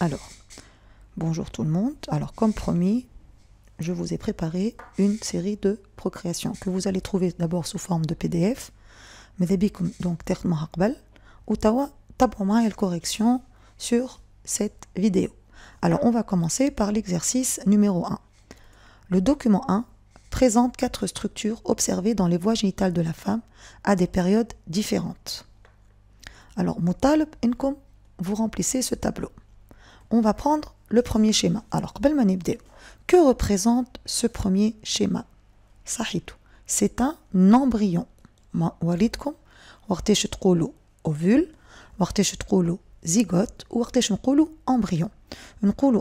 Alors, bonjour tout le monde. Alors, comme promis, je vous ai préparé une série de procréations que vous allez trouver d'abord sous forme de PDF. Mais donc ma Haqbal, ou Tawa la correction sur cette vidéo. Alors, on va commencer par l'exercice numéro 1. Le document 1 présente quatre structures observées dans les voies génitales de la femme à des périodes différentes. Alors, Moutalb vous remplissez ce tableau on va prendre le premier schéma. Alors, que représente ce premier schéma C'est un embryon. ovule, zygote ou embryon.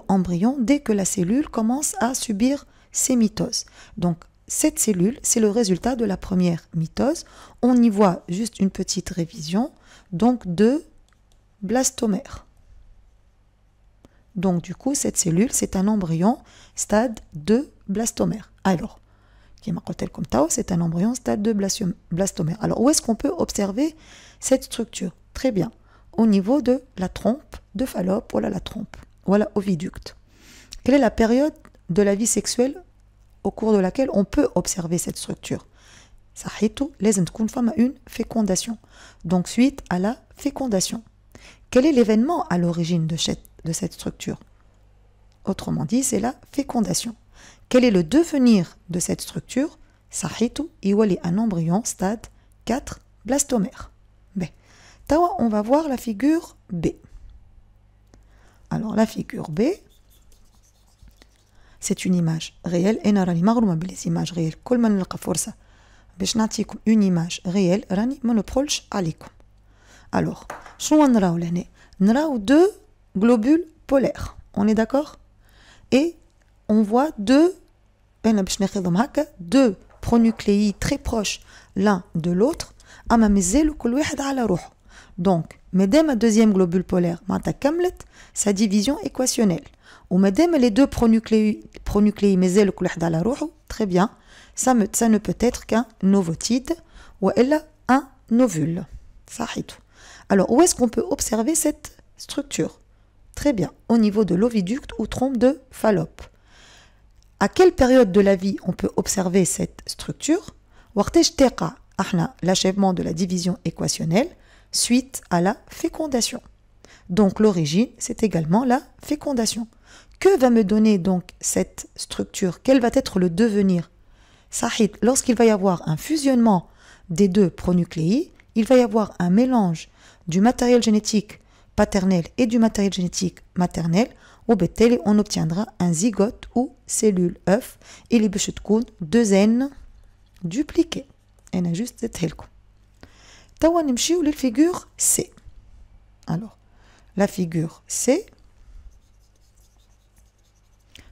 embryon dès que la cellule commence à subir ses mitoses. Donc, cette cellule, c'est le résultat de la première mitose. On y voit juste une petite révision, donc de blastomères. Donc du coup, cette cellule, c'est un embryon stade 2 blastomère. Alors, qui m'a comme Tao, c'est un embryon stade 2 blastomère. Alors, où est-ce qu'on peut observer cette structure Très bien, au niveau de la trompe de Fallope, voilà la trompe, voilà l'oviducte. Quelle est la période de la vie sexuelle au cours de laquelle on peut observer cette structure Sahitu, les femme à une fécondation. Donc, suite à la fécondation. Quel est l'événement à l'origine de cette de cette structure. Autrement dit, c'est la fécondation. Quel est le devenir de cette structure Sahitu a un embryon stade 4 blastomère. B. Tawa, on va voir la figure B. Alors la figure B, c'est une image réelle. Et nous avons les images réelles. Tout le force. une image réelle Globule polaire, On est d'accord Et on voit deux, deux pronucléides très proches l'un de l'autre, donc, madame deuxième globule polaire, mata sa division équationnelle. Ou madame les deux pronucléi, pronucléi très bien, ça, ne peut être qu'un novotide ou elle un ovule. Alors, où est-ce qu'on peut observer cette structure Très bien, au niveau de l'oviducte ou trompe de Fallope. À quelle période de la vie on peut observer cette structure l'achèvement de la division équationnelle suite à la fécondation. Donc l'origine, c'est également la fécondation. Que va me donner donc cette structure Quel va être le devenir Sahid, lorsqu'il va y avoir un fusionnement des deux pronucléi, il va y avoir un mélange du matériel génétique paternelle et du matériel génétique maternel, au on obtiendra un zygote ou cellule œuf, et les bûchetkoun deux N dupliquées. Elle a juste cette ou les figures C. Alors, la figure C,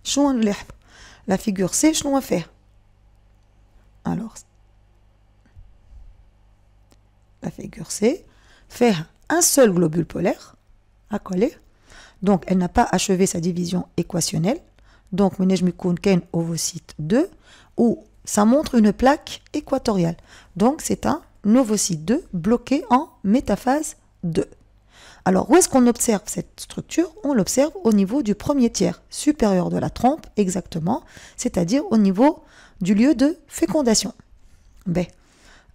chouan La figure C, je dois faire. Alors, la figure C, faire un seul globule polaire à coller. Donc, elle n'a pas achevé sa division équationnelle. Donc, mukun-ken ovocyte 2, où ça montre une plaque équatoriale. Donc, c'est un ovocyte 2 bloqué en métaphase 2. Alors, où est-ce qu'on observe cette structure On l'observe au niveau du premier tiers supérieur de la trompe, exactement, c'est-à-dire au niveau du lieu de fécondation. B. Ben,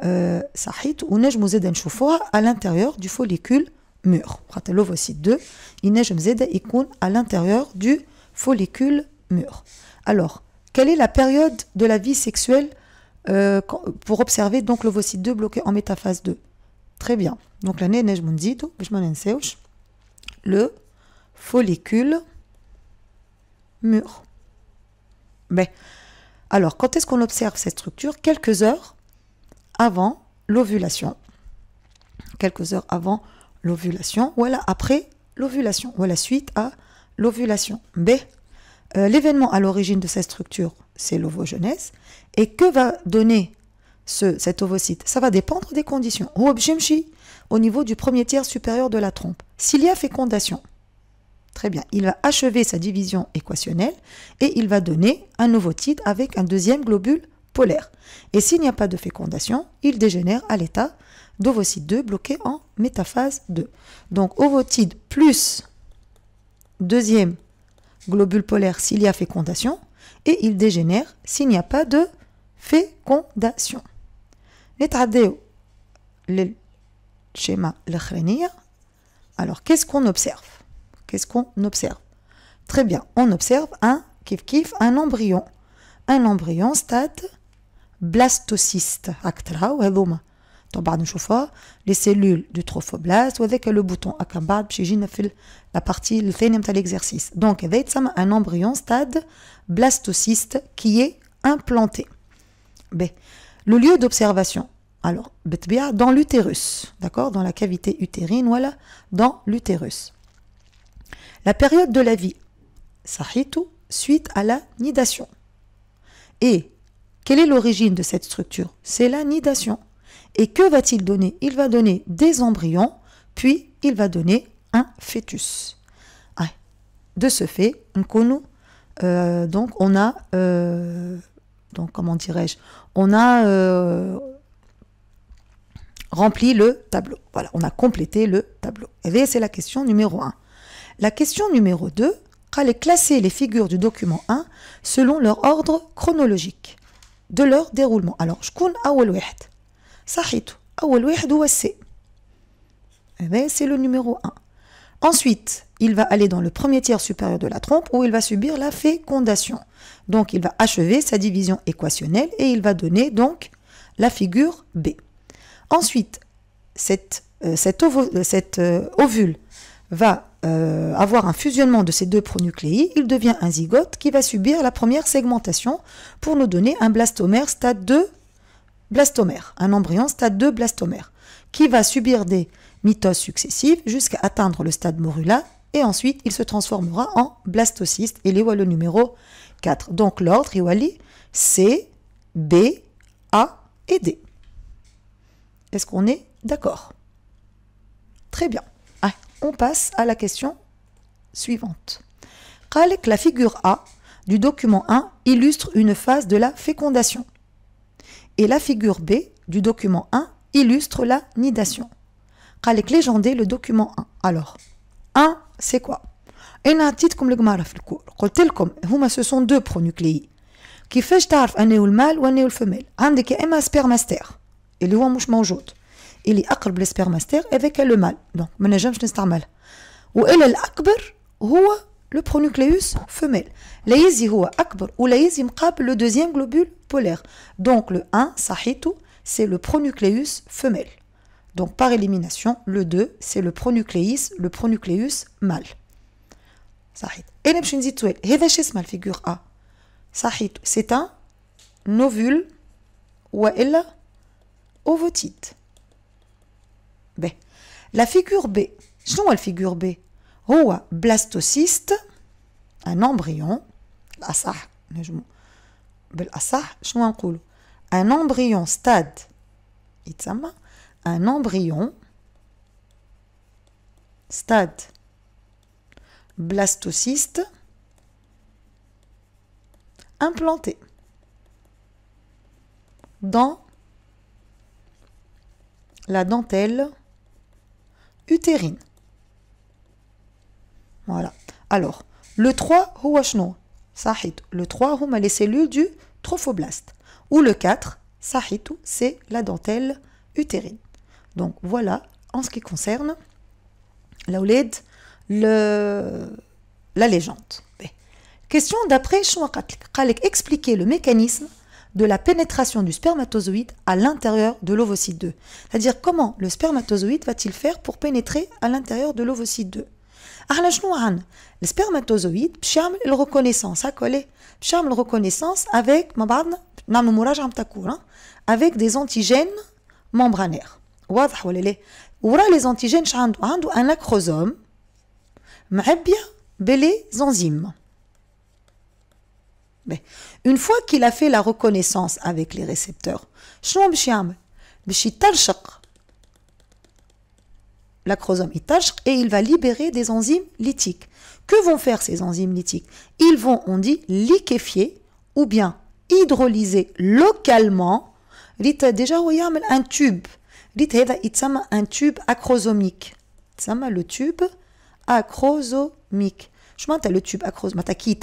euh, neige ونجموا d'un نشوفوها à l'intérieur du follicule mûr خاطر l'ovocyte 2 ينجم زادا icône à l'intérieur du follicule mûr alors quelle est la période de la vie sexuelle euh, pour observer donc l'ovocyte 2 bloqué en métaphase 2 Très bien. Donc l'année نجم نزيدو باش ما je le follicule mûr. Mais ben, alors quand est-ce qu'on observe cette structure Quelques heures avant l'ovulation, quelques heures avant l'ovulation, ou voilà, après l'ovulation, ou suite à l'ovulation. B. Euh, l'événement à l'origine de cette structure, c'est l'ovogenèse. Et que va donner ce, cet ovocyte Ça va dépendre des conditions. au niveau du premier tiers supérieur de la trompe. S'il y a fécondation, très bien, il va achever sa division équationnelle et il va donner un ovocyte avec un deuxième globule et s'il n'y a pas de fécondation, il dégénère à l'état d'ovocyte 2 bloqué en métaphase 2. Donc ovotide plus deuxième globule polaire s'il y a fécondation, et il dégénère s'il n'y a pas de fécondation. schéma, le alors qu'est-ce qu'on observe qu'est-ce qu'on observe très bien on observe un kif kif un embryon un embryon stade blastocyste actraou hadouma toba chauffeur hein. les cellules du trophoblaste avec le bouton acabard la partie le l'exercice donc vait un embryon stade blastocyste qui est implanté b ben, le lieu d'observation alors par dans l'utérus d'accord dans la cavité utérine voilà dans l'utérus la période de la vie tout suite à la nidation et quelle est l'origine de cette structure C'est la nidation. Et que va-t-il donner Il va donner des embryons, puis il va donner un fœtus. De ce fait, on euh, donc on a euh, donc comment dirais-je On a euh, rempli le tableau. Voilà, on a complété le tableau. Et c'est la question numéro 1. La question numéro 2, allez classer les figures du document 1 selon leur ordre chronologique de leur déroulement. Alors, je eh à ben, c'est le numéro 1. Ensuite, il va aller dans le premier tiers supérieur de la trompe où il va subir la fécondation. Donc, il va achever sa division équationnelle et il va donner donc la figure B. Ensuite, cette, euh, euh, euh, ovule va euh, avoir un fusionnement de ces deux pronucléi, il devient un zygote qui va subir la première segmentation pour nous donner un blastomère stade 2 blastomère, un embryon stade 2 blastomère, qui va subir des mitoses successives jusqu'à atteindre le stade morula et ensuite il se transformera en blastocyste. Et les numéro 4. Donc l'ordre, Iwali, C, B, A et D. Est-ce qu'on est d'accord Très bien on passe à la question suivante. Khalek, la figure A du document 1 illustre une phase de la fécondation et la figure B du document 1 illustre la nidation. Khalek légendé le document 1. Alors, 1 c'est quoi comme le عطيتكم القماره ce Un deux لكم هما fait et دو برونوكليي كيفاش تعرف انه عندك est un il est à quoi le et avec le mâle donc je ne sais pas mal ou elle est plus ou le pronucléus femelle laissons est plus grande ou le deuxième globule polaire donc le 1, c'est le pronucléus femelle donc par élimination le 2, c'est le pronucléus le pronucléus mâle s'arrête figure a c'est un ovule ou elle ovotite la figure B. Sinon, la figure B. blastocyste, un embryon. ah ça Je ça ben, Un embryon stade. Un embryon stade. Blastocyste implanté dans la dentelle utérine. Voilà. Alors, le 3, le 3, sont hum, les cellules du trophoblast. Ou le 4, c'est la dentelle utérine. Donc voilà, en ce qui concerne la le, la légende. Question d'après vais expliquer le mécanisme de la pénétration du spermatozoïde à l'intérieur de l'ovocyte 2. C'est-à-dire comment le spermatozoïde va-t-il faire pour pénétrer à l'intérieur de l'ovocyte 2 le spermatozoïde le reconnaissance à coller le reconnaissance avec hein, avec des antigènes membranaires واضح les antigènes عنده un acrosome معبي ben, enzymes. mais ben, une fois qu'il a fait la reconnaissance avec les récepteurs, شنو باش l'acrosome et il va libérer des enzymes lithiques. Que vont faire ces enzymes lithiques Ils vont, on dit, liquéfier ou bien hydrolyser localement déjà un tube. un tube acrosomique. le tube acrosomique. Je le tube acrosomique.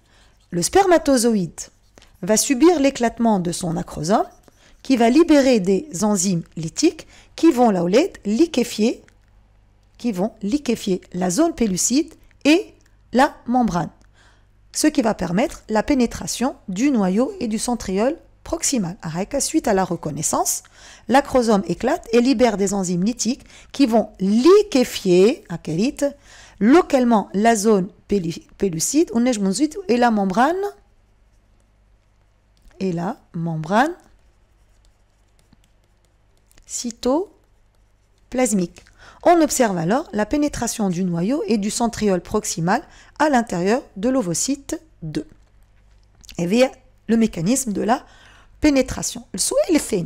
le spermatozoïde va subir l'éclatement de son acrosome qui va libérer des enzymes lithiques qui vont liquéfier qui vont liquéfier la zone pellucide et la membrane ce qui va permettre la pénétration du noyau et du centriole proximal. Suite à la reconnaissance, l'acrosome éclate et libère des enzymes lithiques qui vont liquéfier, localement la zone pellucide, ou neige et la membrane, et la membrane cytoplasmique. On observe alors la pénétration du noyau et du centriole proximal à l'intérieur de l'ovocyte 2. Et via le mécanisme de la pénétration. Le souhait est fait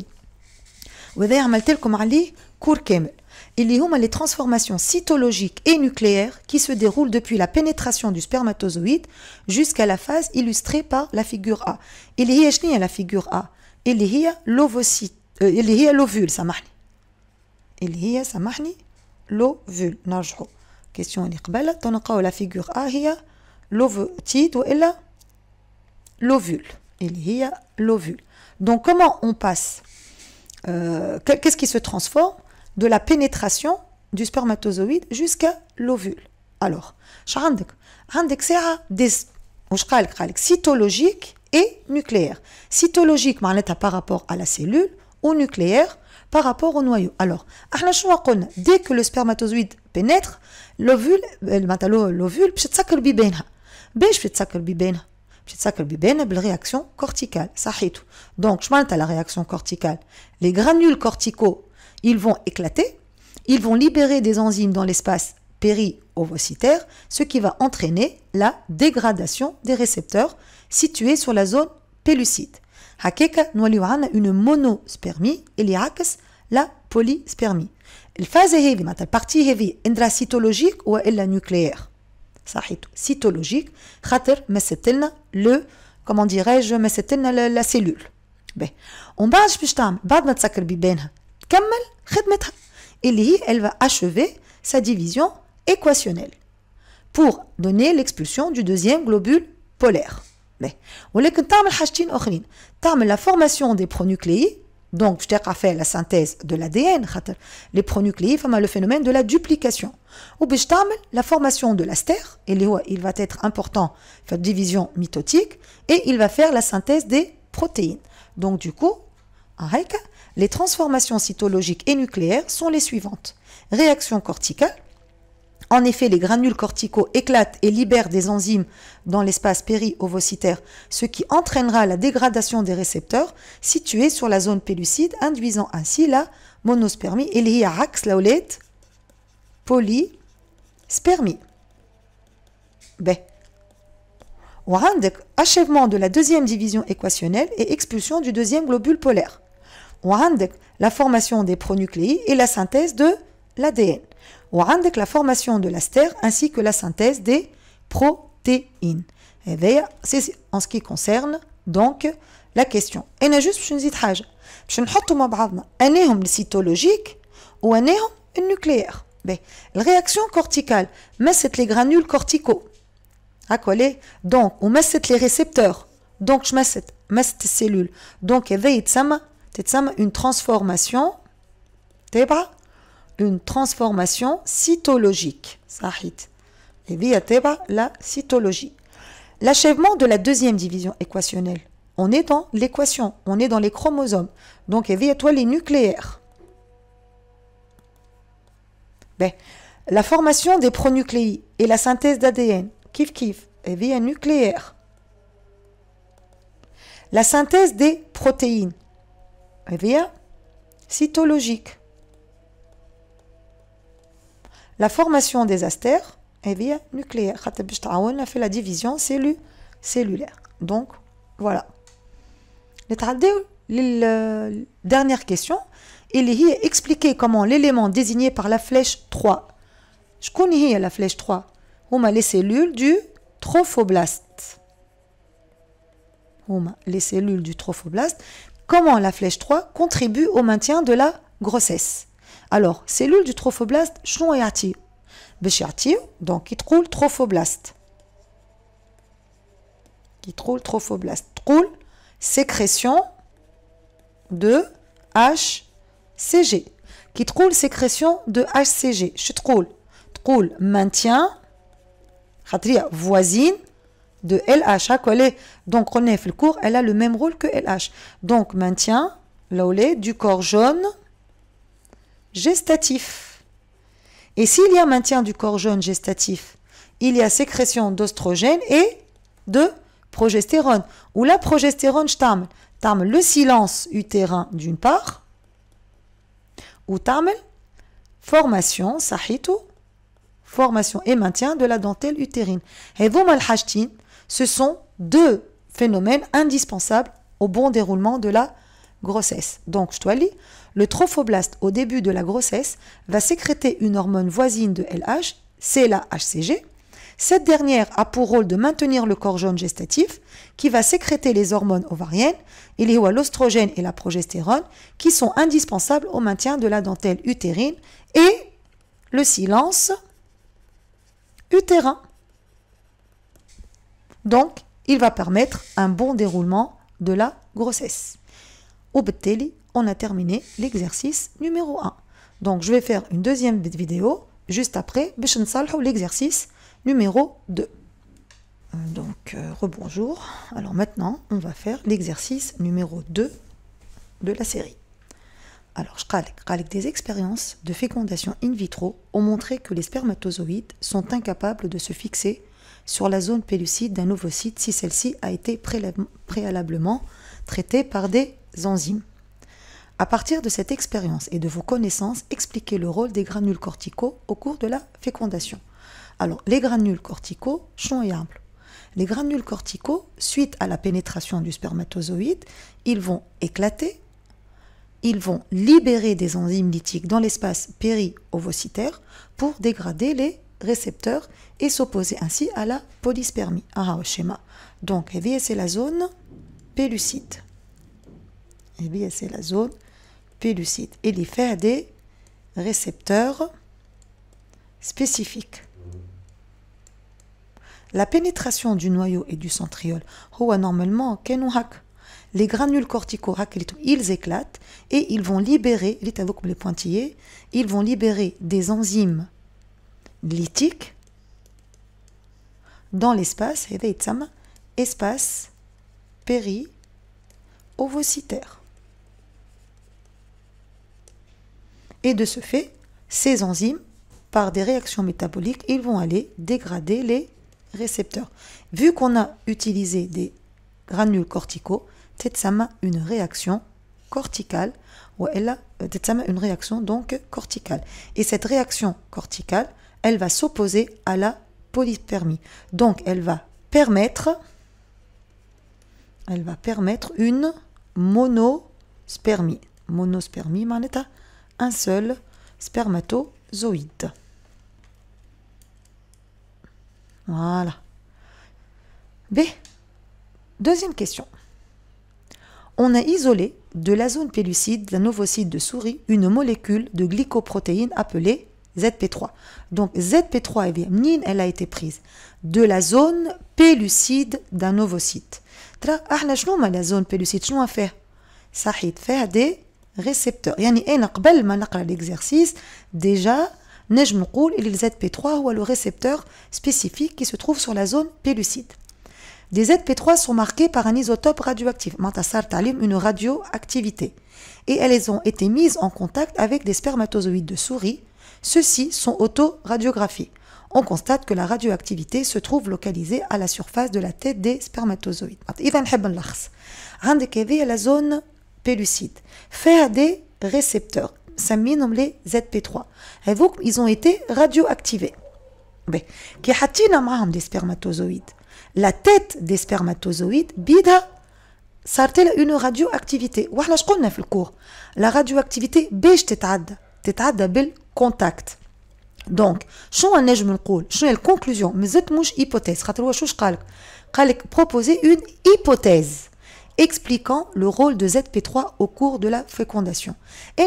il y a les transformations cytologiques et nucléaires qui se déroulent depuis la pénétration du spermatozoïde jusqu'à la phase illustrée par la figure A. Il y a la figure A. Il y a l'ovocyte. Euh, il y a l'ovule, ça marche. Il y a ça marche l'ovule. Question est la figure A est l'ovocyte ou l'ovule. Il y a l'ovule. Donc comment on passe euh, Qu'est-ce qui se transforme de la pénétration du spermatozoïde jusqu'à l'ovule. Alors, c'est des cytologique et nucléaire. Cytologique, par rapport à la cellule, ou nucléaire, par rapport au noyau. Alors, dès que le spermatozoïde pénètre, l'ovule, euh, l'ovule, réaction corticale. Donc, je la réaction corticale. Les granules corticaux ils vont éclater, ils vont libérer des enzymes dans l'espace péri ovocitaire ce qui va entraîner la dégradation des récepteurs situés sur la zone pellucide. Hakeka avons une monospermie, eliakas la polyspermie. Elle phase heavy, la partie heavy, endra cytologique ou la nucléaire. Sahito, cytologique, c'est mesetelna le, comment dirais-je, tellement la cellule. Ben, on va, تكمل خدمتها elle va achever sa division équationnelle pour donner l'expulsion du deuxième globule polaire. Mais on تعمل حاجتين la formation des pronucléides. donc je t'ai fait la synthèse de l'ADN les pronucléides, forment le phénomène de la duplication ou vais faire la formation de l'astère Et il va être important faire division mitotique et il va faire la synthèse des protéines. Donc du coup هكا les transformations cytologiques et nucléaires sont les suivantes. Réaction corticale. En effet, les granules corticaux éclatent et libèrent des enzymes dans l'espace péri ce qui entraînera la dégradation des récepteurs situés sur la zone pellucide, induisant ainsi la monospermie et les laolate polyspermie. B. Ben. achèvement de la deuxième division équationnelle et expulsion du deuxième globule polaire a la formation des pronucléi et la synthèse de l'ADN. a la formation de l'astère ainsi que la synthèse des protéines. C'est en ce qui concerne donc la question. Et juste, je ne dis pas. Je ne pas cytologique ou un nucléaire. Mais, ben, la réaction corticale, mais c'est les granules corticaux. À quoi les Donc, on mais c'est les récepteurs. Donc, je mets cette cellule. Donc, ça une transformation, une transformation cytologique. la cytologie. L'achèvement de la deuxième division équationnelle. On est dans l'équation, on est dans les chromosomes. Donc, toi les nucléaires. Ben, la formation des pronucléi et la synthèse d'ADN, kif kif, via nucléaire. La synthèse des protéines, via eh Cytologique. La formation des astères, via eh nucléaire. Ah, on a fait la division cellule cellulaire. Donc, voilà. La euh, dernière question. Il est expliqué comment l'élément désigné par la flèche 3. Je connais la flèche 3. On les cellules du trophoblaste. les cellules du trophoblaste comment la flèche 3 contribue au maintien de la grossesse. Alors, cellule du trophoblaste, et يعطيو donc, donc qui trophoblast. trophoblaste. troule trophoblaste. Troule, sécrétion de HCG. Qui troule sécrétion de HCG. Je trouve. Trouve maintien. voisine de LH. Hein, Donc, on le cours, elle a le même rôle que LH. Donc, maintien, l'aulé, du corps jaune, gestatif. Et s'il y a maintien du corps jaune gestatif, il y a sécrétion d'ostrogène et de progestérone. Ou la progestérone, je t'arme. le silence utérin d'une part, ou la formation, tout, formation et maintien de la dentelle utérine. Et vous, ce sont deux phénomènes indispensables au bon déroulement de la grossesse. Donc, je dois lire, le trophoblaste au début de la grossesse va sécréter une hormone voisine de LH, c'est la HCG. Cette dernière a pour rôle de maintenir le corps jaune gestatif qui va sécréter les hormones ovariennes, il y a l'ostrogène et la progestérone qui sont indispensables au maintien de la dentelle utérine et le silence utérin. Donc, il va permettre un bon déroulement de la grossesse. Au on a terminé l'exercice numéro 1. Donc, je vais faire une deuxième vidéo juste après l'exercice numéro 2. Euh, donc, euh, rebonjour. Alors maintenant, on va faire l'exercice numéro 2 de la série. Alors, je des expériences de fécondation in vitro ont montré que les spermatozoïdes sont incapables de se fixer sur la zone pellucide d'un ovocyte si celle-ci a été préalablement traitée par des enzymes. À partir de cette expérience et de vos connaissances, expliquez le rôle des granules corticaux au cours de la fécondation. Alors, les granules corticaux, sont et Les granules corticaux, suite à la pénétration du spermatozoïde, ils vont éclater, ils vont libérer des enzymes lithiques dans l'espace péri pour dégrader les récepteurs et s'opposer ainsi à la polyspermie. Ah, schéma. Donc, c'est la zone pellucide. et c'est la zone pellucide. Et il fait des récepteurs spécifiques. La pénétration du noyau et du centriole, normalement, les granules corticaux, ils éclatent et ils vont libérer, les pointillés, ils vont libérer des enzymes lytiques dans l'espace, espace péri-ovocitaire. Et de ce fait, ces enzymes, par des réactions métaboliques, ils vont aller dégrader les récepteurs. Vu qu'on a utilisé des granules corticaux, Tetsama une réaction corticale, ou elle a euh, une réaction donc corticale. Et cette réaction corticale, elle va s'opposer à la polyspermie. Donc elle va permettre, elle va permettre une monospermie. Monospermie, maneta, un seul spermatozoïde. Voilà. B. Deuxième question. On a isolé de la zone pellucide d'un ovocyte de souris une molécule de glycoprotéine appelée ZP3. Donc ZP3, et elle a été prise de la zone pellucide d'un ovocyte. احنا ah, la zone pellucide زون بيلوسيد fait فيها صحيت des récepteurs ريسبتور يعني انا قبل ما نقرا l'exercice, déjà, نجم نقول coule le zp 3 ou le récepteur spécifique qui se trouve sur la zone pellucide. Des ZP3 sont marqués par un isotope radioactif, une radioactivité, et elles ont été mises en contact avec des spermatozoïdes de souris, ceux-ci sont autoradiographiés. On constate que la radioactivité se trouve localisée à la surface de la tête des spermatozoïdes. est la zone pellucide. à des récepteurs. سمينهم les ZP3. ils ont été radioactivés. des spermatozoïdes. La tête des spermatozoïdes ça une une radioactivité. a le cours La radioactivité باش teta تتعدى contact. دونك شنو نجم نقول شنو الكونكلوزيون ما pas hypothèse, خاطر هو شوش قالك قالك بروبوزي une hypothèse expliquant le rôle de ZP3 au cours de la fécondation. Et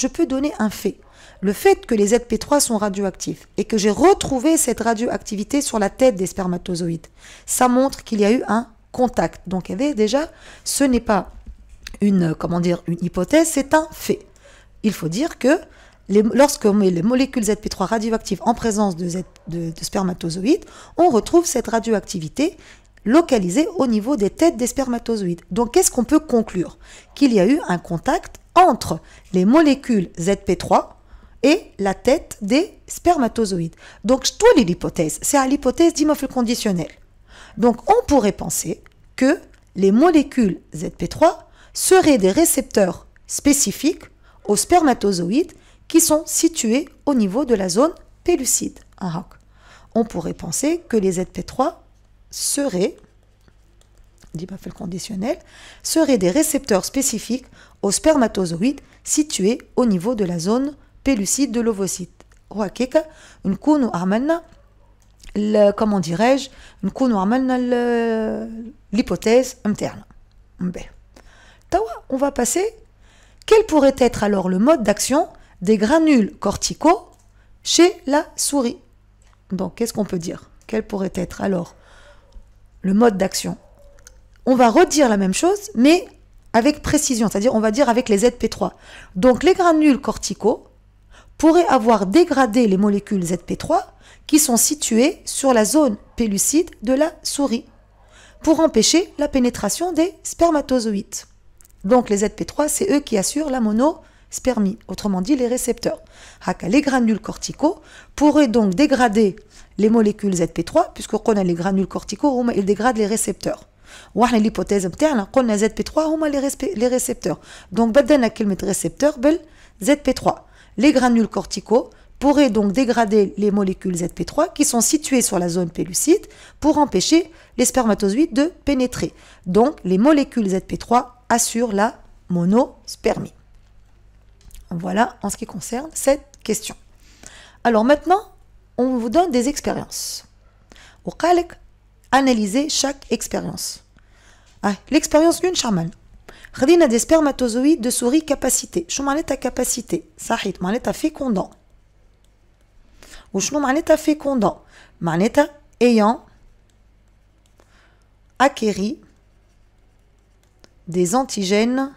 je peux donner un fait. Le fait que les ZP3 sont radioactifs et que j'ai retrouvé cette radioactivité sur la tête des spermatozoïdes, ça montre qu'il y a eu un contact. Donc déjà, ce n'est pas une, euh, comment dire, une hypothèse, c'est un fait. Il faut dire que lorsque les molécules ZP3 radioactives en présence de, spermatozoïdes, on retrouve cette radioactivité localisée au niveau des têtes des spermatozoïdes. Donc qu'est-ce qu'on peut conclure Qu'il y a eu un contact entre les molécules ZP3 et la tête des spermatozoïdes. Donc je les l'hypothèse, c'est à l'hypothèse d'immophile conditionnel. Donc on pourrait penser que les molécules ZP3 seraient des récepteurs spécifiques aux spermatozoïdes qui sont situés au niveau de la zone pellucide On pourrait penser que les ZP3 seraient, dit conditionnel, des récepteurs spécifiques aux spermatozoïdes situés au niveau de la zone pellucide de l'ovocyte. comment dirais-je, l'hypothèse interne. Ben. On va passer quel pourrait être alors le mode d'action des granules corticaux chez la souris. Donc, qu'est-ce qu'on peut dire Quel pourrait être alors le mode d'action On va redire la même chose, mais avec précision, c'est-à-dire on va dire avec les ZP3. Donc, les granules corticaux pourraient avoir dégradé les molécules ZP3 qui sont situées sur la zone pellucide de la souris pour empêcher la pénétration des spermatozoïdes. Donc les ZP3, c'est eux qui assurent la mono spermie, autrement dit les récepteurs. Les granules corticaux pourraient donc dégrader les molécules ZP3, puisqu'on a les granules corticaux, ils dégradent les récepteurs. L'hypothèse l'hypothèse interne on a zp 3 on les les récepteurs Donc, on a récepteur, zp 3 Les granules corticaux pourraient donc dégrader les molécules ZP3 qui sont situées sur la zone pellucide pour empêcher les spermatozoïdes de pénétrer. Donc les molécules ZP3 assurent la monospermie. Voilà en ce qui concerne cette question. Alors maintenant, on vous donne des expériences. Au analyser chaque expérience. Ah, l'expérience d'une Redine a des spermatozoïdes de souris capacité. capacités. ça capacité est à fécondant. est معناتها fécondant معناتها ayant acquéri des antigènes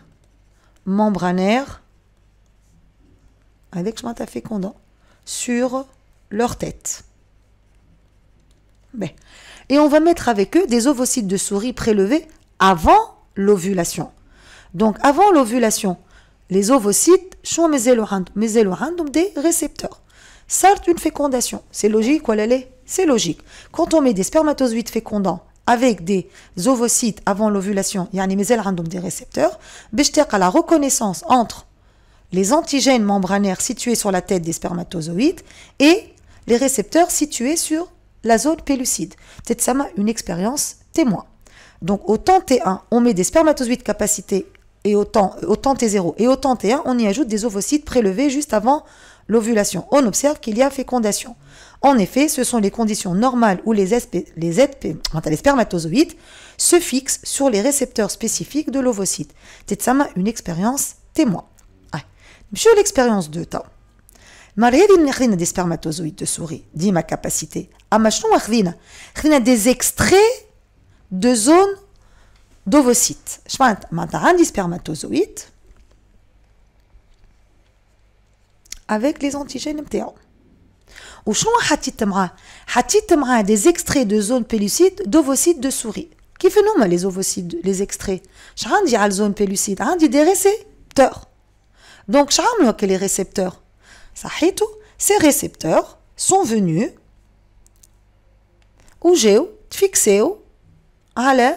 membranaires avec Shmata fécondant sur leur tête. Ben. Et on va mettre avec eux des ovocytes de souris prélevés avant l'ovulation. Donc avant l'ovulation, les ovocytes sont mesélorandum des récepteurs. Certes, une fécondation, c'est logique, quoi elle C'est logique. Quand on met des spermatozoïdes fécondants avec des ovocytes avant l'ovulation, il y a des récepteurs, ben, à la reconnaissance entre les antigènes membranaires situés sur la tête des spermatozoïdes et les récepteurs situés sur la zone pellucide. C'est ça une expérience témoin. Donc au temps T1, on met des spermatozoïdes capacités et au temps, T0 et au temps T1, on y ajoute des ovocytes prélevés juste avant l'ovulation. On observe qu'il y a fécondation. En effet, ce sont les conditions normales où les, les, les spermatozoïdes se fixent sur les récepteurs spécifiques de l'ovocyte. Tetsama, une expérience témoin. Monsieur l'expérience de temps. Marhedin des spermatozoïdes de souris, dit ma capacité. à achdina. Achdina des extraits de zones d'ovocytes. Je parle des spermatozoïdes avec les antigènes MTA. Ou chon hatitemra. Hatitemra des extraits de zones pellucides d'ovocytes de souris. Qui fait nous les ovocytes, les extraits Je dis à la zone pellucide, je dire des donc, charme que les récepteurs. tout. ces récepteurs sont venus ou géo, fixé à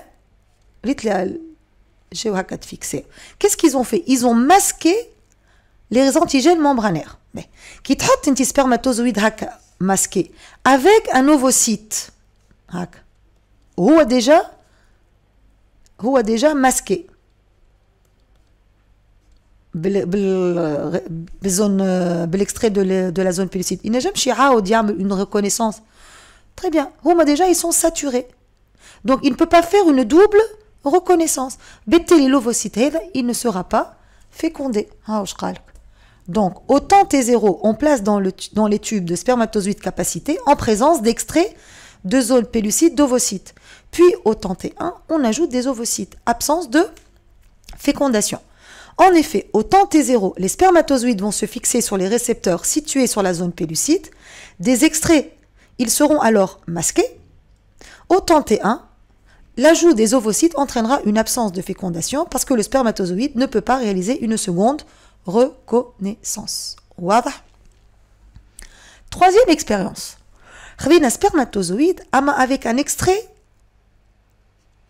fixé. Qu'est-ce qu'ils ont fait Ils ont masqué les antigènes membranaires. Mais qui traitent un spermatozoïde masqué avec un ovocyte. Ou déjà, ou déjà masqué l'extrait de la zone pellucide. Il n'a jamais une reconnaissance. Très bien. déjà, ils sont saturés. Donc, il ne peut pas faire une double reconnaissance. il ne sera pas fécondé. Ah, Donc, autant T0, on place dans, les tubes de spermatozoïdes capacité en présence d'extraits de zones pellucides d'ovocytes. Puis, autant T1, on ajoute des ovocytes. Absence de fécondation. En effet, au temps T0, les spermatozoïdes vont se fixer sur les récepteurs situés sur la zone pellucide, des extraits, ils seront alors masqués. Au temps T1, l'ajout des ovocytes entraînera une absence de fécondation parce que le spermatozoïde ne peut pas réaliser une seconde reconnaissance. Troisième expérience. Revient un spermatozoïde avec un extrait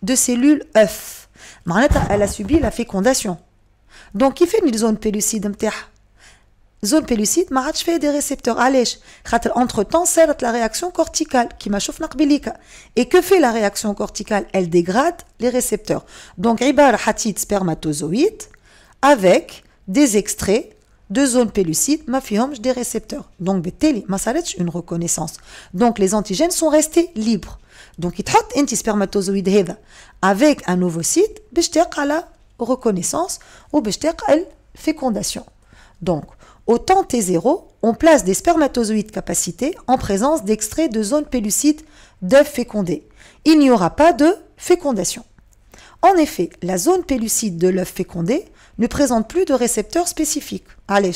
de cellules œufs. fait, elle a subi la fécondation. Donc, il fait une zone pellucide. La zone pellucide, je fais des récepteurs. Entre-temps, c'est la réaction corticale qui m'a chauffe Et que fait la réaction corticale Elle dégrade les récepteurs. Donc, il y spermatozoïde avec des extraits de zones pellucide qui m'a des récepteurs. Donc, c'est une reconnaissance. Donc, les antigènes sont restés libres. Donc, il traite a spermatozoïde spermatozoïdes avec un nouveau site reconnaissance, ou la fécondation. Donc, au temps T0, on place des spermatozoïdes capacités en présence d'extraits de zones pellucides d'œufs fécondés. Il n'y aura pas de fécondation. En effet, la zone pellucide de l'œuf fécondé ne présente plus de récepteurs spécifiques. Allez,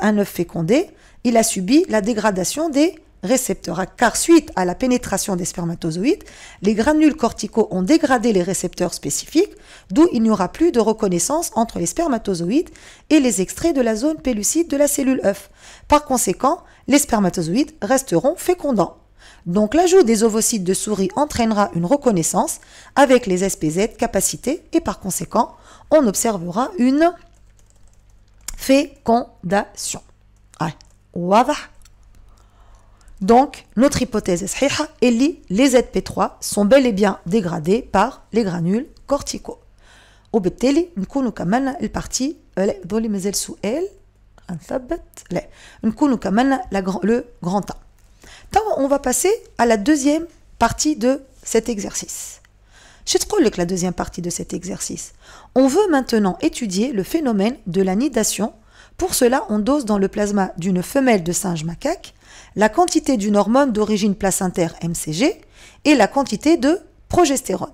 un œuf fécondé, il a subi la dégradation des car suite à la pénétration des spermatozoïdes, les granules corticaux ont dégradé les récepteurs spécifiques, d'où il n'y aura plus de reconnaissance entre les spermatozoïdes et les extraits de la zone pellucide de la cellule œuf. Par conséquent, les spermatozoïdes resteront fécondants. Donc l'ajout des ovocytes de souris entraînera une reconnaissance avec les SPZ capacités, et par conséquent, on observera une fécondation. Ouais. Donc, notre hypothèse est et les ZP3 sont bel et bien dégradés par les granules corticaux. Au sous nous le parti, le grand A. On va passer à la deuxième partie de cet exercice. Je te que la deuxième partie de cet exercice. On veut maintenant étudier le phénomène de la nidation pour cela, on dose dans le plasma d'une femelle de singe macaque la quantité d'une hormone d'origine placentaire MCG et la quantité de progestérone.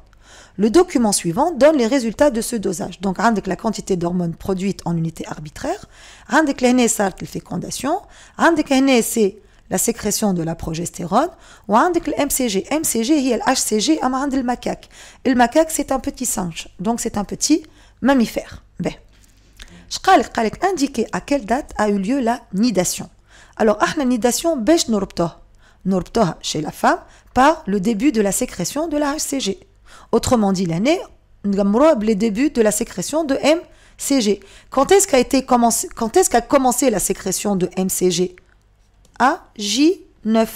Le document suivant donne les résultats de ce dosage. Donc, avec la quantité d'hormones produites en unité arbitraire, avec la fécondation, avec c'est la sécrétion de la progestérone, ou avec le MCG. MCG est le HCG, le macaque. Le macaque, c'est un petit singe, donc c'est un petit mammifère. Ben. شقالك قالك indiquer à quelle date a eu lieu la nidation alors ah, la nidation chez la femme par le début de la sécrétion de la HCG autrement dit l'année le les début de la sécrétion de MCG quand est-ce qu'a été commencé quand est-ce qu'a commencé la sécrétion de MCG à J9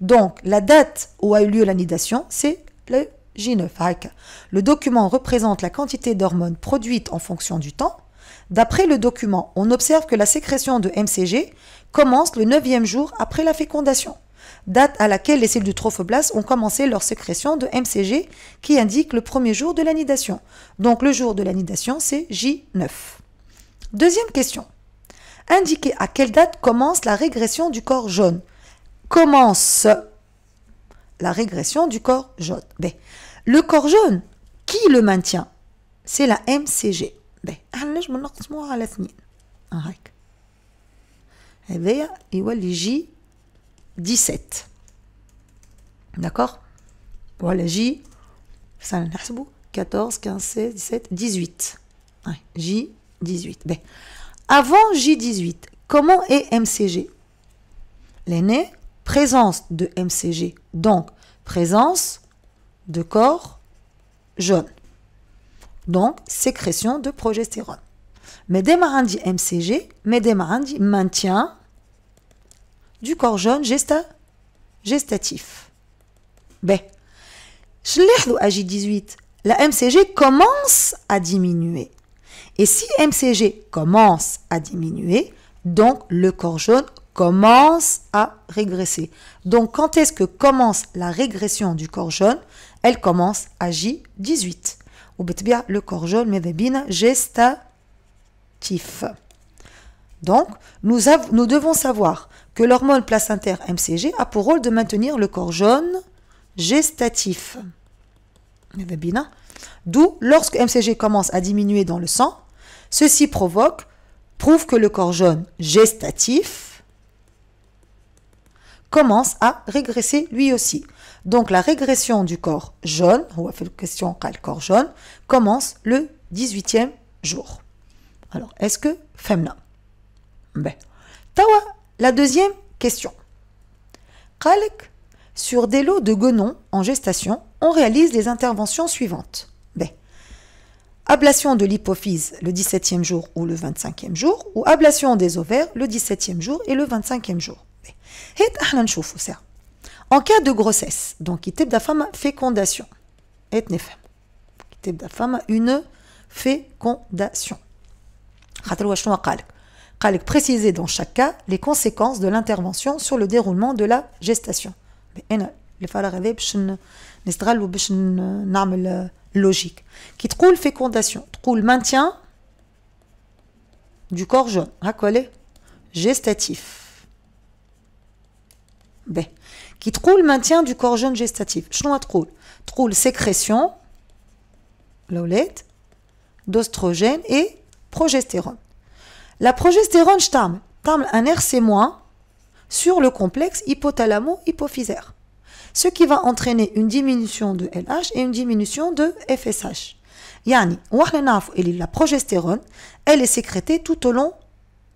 donc la date où a eu lieu la nidation c'est le J9 le document représente la quantité d'hormones produites en fonction du temps D'après le document, on observe que la sécrétion de MCG commence le 9e jour après la fécondation, date à laquelle les cellules du trophoblast ont commencé leur sécrétion de MCG qui indique le premier jour de l'anidation. Donc le jour de l'anidation, c'est J9. Deuxième question. Indiquez à quelle date commence la régression du corps jaune. Commence la régression du corps jaune. Ben, le corps jaune, qui le maintient C'est la MCG. باهي la نجمو نقسموها 17 J, Voilà جي 14 15 16 17 18 j 18 avant J18 comment est MCG L'année présence de MCG donc présence de corps jaune donc sécrétion de progestérone. Mais des dit MCG, mais des dit maintien du corps jaune gesta, gestatif. vu à j 18 la MCG commence à diminuer. Et si MCG commence à diminuer, donc le corps jaune commence à régresser. Donc quand est-ce que commence la régression du corps jaune Elle commence à J18. Ou bien le corps jaune, mais gestatif. Donc, nous, nous devons savoir que l'hormone placentaire MCG a pour rôle de maintenir le corps jaune gestatif. D'où, lorsque MCG commence à diminuer dans le sang, ceci provoque, prouve que le corps jaune gestatif commence à régresser lui aussi. Donc la régression du corps jaune, ou fait question le corps jaune, commence le 18e jour. Alors, est-ce que femna Ben. Tawa, la deuxième question. sur des lots de gonon en gestation, on réalise les interventions suivantes. Ben, ablation de l'hypophyse le 17e jour ou le 25e jour, ou ablation des ovaires le 17e jour et le 25e jour. Ben, en cas de grossesse, donc kitab da femme fécondation, et nefem. da femme une fécondation. Khalik préciser dans chaque cas les conséquences de l'intervention sur le déroulement de la gestation. Euh, logique. Qui trouve fécondation, trouve maintien du corps jeune, ah, gestatif. B. Ben, trouve troule maintien du corps jeune gestatif. Je troule. Troule sécrétion, d'ostrogène et progestérone. La progestérone, termine, Tarme un RC- sur le complexe hypothalamo-hypophysaire. Ce qui va entraîner une diminution de LH et une diminution de FSH. Yani, la progestérone, elle est sécrétée tout au long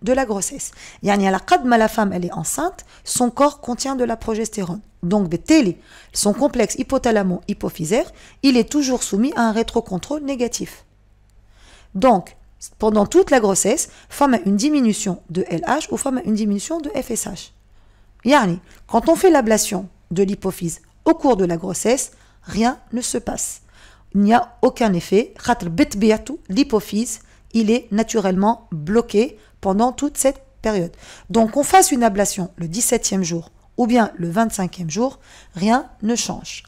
de la grossesse. Yani à la la femme elle est enceinte, son corps contient de la progestérone. Donc télé, son complexe hypothalamo-hypophysaire, il est toujours soumis à un rétrocontrôle négatif. Donc pendant toute la grossesse, femme a une diminution de LH ou femme a une diminution de FSH. Yani, quand on fait l'ablation de l'hypophyse au cours de la grossesse, rien ne se passe. Il n'y a aucun effet. L'hypophyse, il est naturellement bloqué pendant toute cette période. Donc qu'on fasse une ablation le 17e jour ou bien le 25e jour, rien ne change.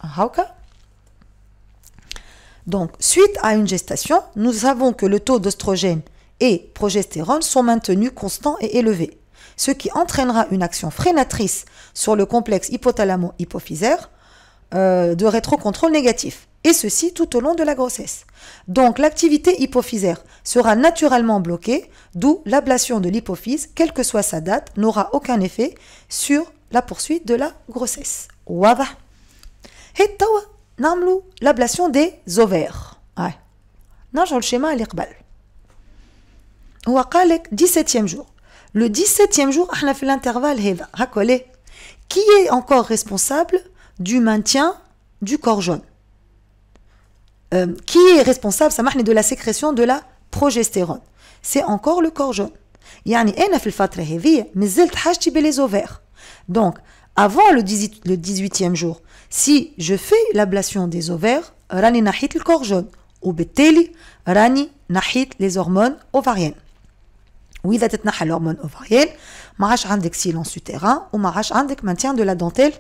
Donc, suite à une gestation, nous savons que le taux d'ostrogène et progestérone sont maintenus constants et élevés, ce qui entraînera une action freinatrice sur le complexe hypothalamo-hypophysaire euh, de rétrocontrôle négatif et ceci tout au long de la grossesse. Donc l'activité hypophysaire sera naturellement bloquée, d'où l'ablation de l'hypophyse, quelle que soit sa date, n'aura aucun effet sur la poursuite de la grossesse. et va namlu l'ablation des ovaires. Ouais. le schéma à l'irbal. le 17e jour. Le 17e jour, on a fait l'intervalle Qui est encore responsable du maintien du corps jaune euh, qui est responsable, ça de la sécrétion de la progestérone. C'est encore le corps jaune. Eh, ovaires. Donc, avant le 18, e jour, si je fais l'ablation des ovaires, rani nahit le corps jaune ou بالتالي rani nahit les hormones ovariennes. وإذا تتنحى l'hormone ovarienne, marache عادش en souterrain ou ما عادش maintien de la dentelle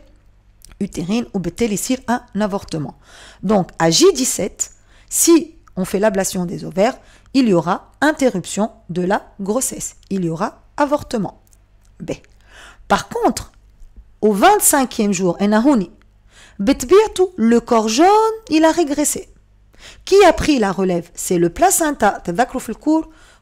utérine ou bétélissir un avortement. Donc à J17, si on fait l'ablation des ovaires, il y aura interruption de la grossesse. Il y aura avortement. B. Par contre, au 25e jour, le corps jaune, il a régressé. Qui a pris la relève C'est le placenta.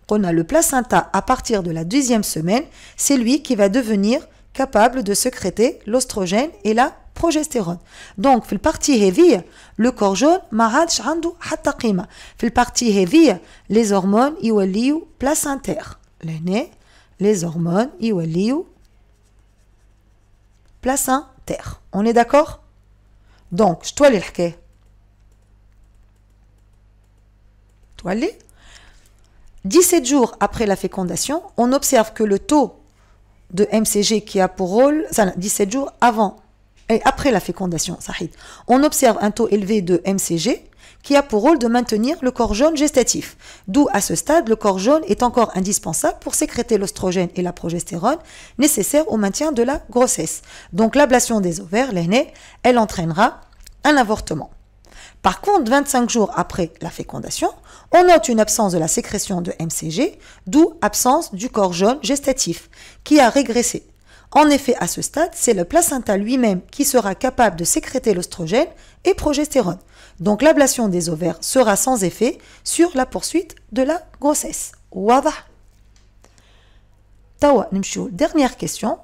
qu'on a le placenta à partir de la deuxième semaine. C'est lui qui va devenir capable de sécréter l'ostrogène et la progestérone. Donc, la partie heavy, le corps jaune maraj, عادش عنده حتى partie heavy, les hormones يوليو placentaires. les hormones placent terre. On est d'accord Donc, je تولي toile. dix 17 jours après la fécondation, on observe que le taux de MCG qui a pour rôle, 17 jours avant après la fécondation, on observe un taux élevé de MCG qui a pour rôle de maintenir le corps jaune gestatif. D'où, à ce stade, le corps jaune est encore indispensable pour sécréter l'ostrogène et la progestérone nécessaires au maintien de la grossesse. Donc l'ablation des ovaires, l'aîné, elle entraînera un avortement. Par contre, 25 jours après la fécondation, on note une absence de la sécrétion de MCG, d'où absence du corps jaune gestatif, qui a régressé en effet, à ce stade, c'est le placenta lui-même qui sera capable de sécréter l'ostrogène et progestérone. Donc l'ablation des ovaires sera sans effet sur la poursuite de la grossesse. Tawa, Dernière question.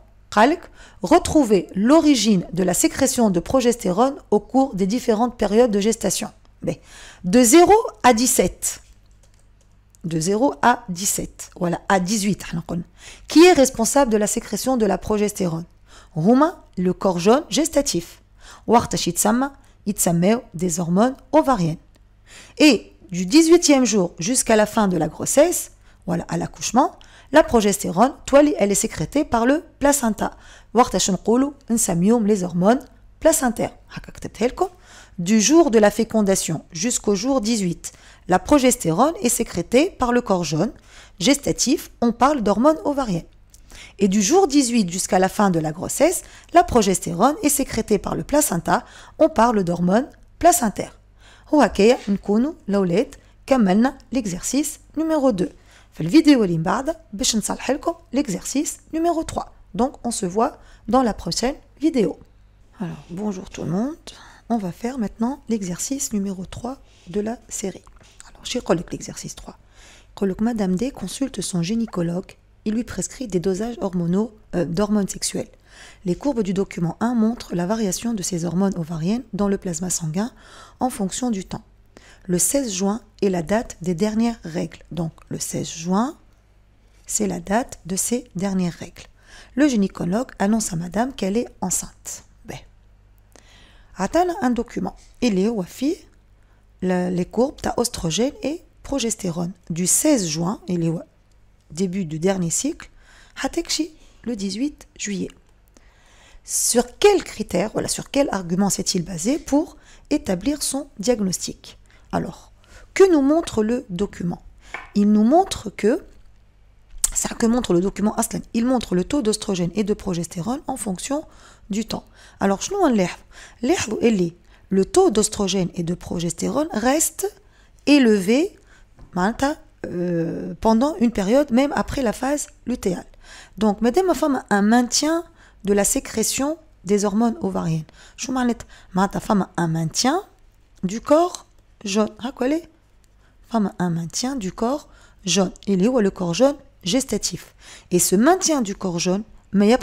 Retrouver l'origine de la sécrétion de progestérone au cours des différentes périodes de gestation. Ben, de 0 à 17 de 0 à 17, voilà, à 18, qui est responsable de la sécrétion de la progestérone. Rouma, le corps jaune gestatif. Wartashitsama, itsameo, des hormones ovariennes. Et du 18e jour jusqu'à la fin de la grossesse, voilà, à l'accouchement, la progestérone, toile, elle est sécrétée par le placenta. insamium, les hormones placentaires. Du jour de la fécondation jusqu'au jour 18. La progestérone est sécrétée par le corps jaune. Gestatif, on parle d'hormones ovariennes. Et du jour 18 jusqu'à la fin de la grossesse, la progestérone est sécrétée par le placenta. On parle d'hormone placentaire. Ouakea, نكونوا laulet, l'exercice numéro 2 Vidéo le vidéo l'exercice numéro 3 donc on se voit dans la prochaine vidéo alors bonjour tout le monde on va faire maintenant l'exercice numéro 3 de la série je l'exercice 3. Madame D consulte son gynécologue. Il lui prescrit des dosages hormonaux euh, d'hormones sexuelles. Les courbes du document 1 montrent la variation de ces hormones ovariennes dans le plasma sanguin en fonction du temps. Le 16 juin est la date des dernières règles. Donc le 16 juin, c'est la date de ces dernières règles. Le gynécologue annonce à madame qu'elle est enceinte. Ben. Atteint un document. Il est au wafi, les courbes, tu as et progestérone. Du 16 juin, et les début du dernier cycle, Hatekshi, le 18 juillet. Sur quel critère voilà, sur quel argument s'est-il basé pour établir son diagnostic Alors, que nous montre le document Il nous montre que, ça que montre le document Aslan, il montre le taux d'ostrogène et de progestérone en fonction du temps. Alors, je nous le taux d'ostrogène et de progestérone reste élevé euh, pendant une période, même après la phase lutéale. Donc, madame ma femme un maintien de la sécrétion des hormones ovariennes. Je ta femme un maintien du corps jaune. Ah, femme un maintien du corps jaune. Il est où le corps jaune gestatif. Et ce maintien du corps jaune, mais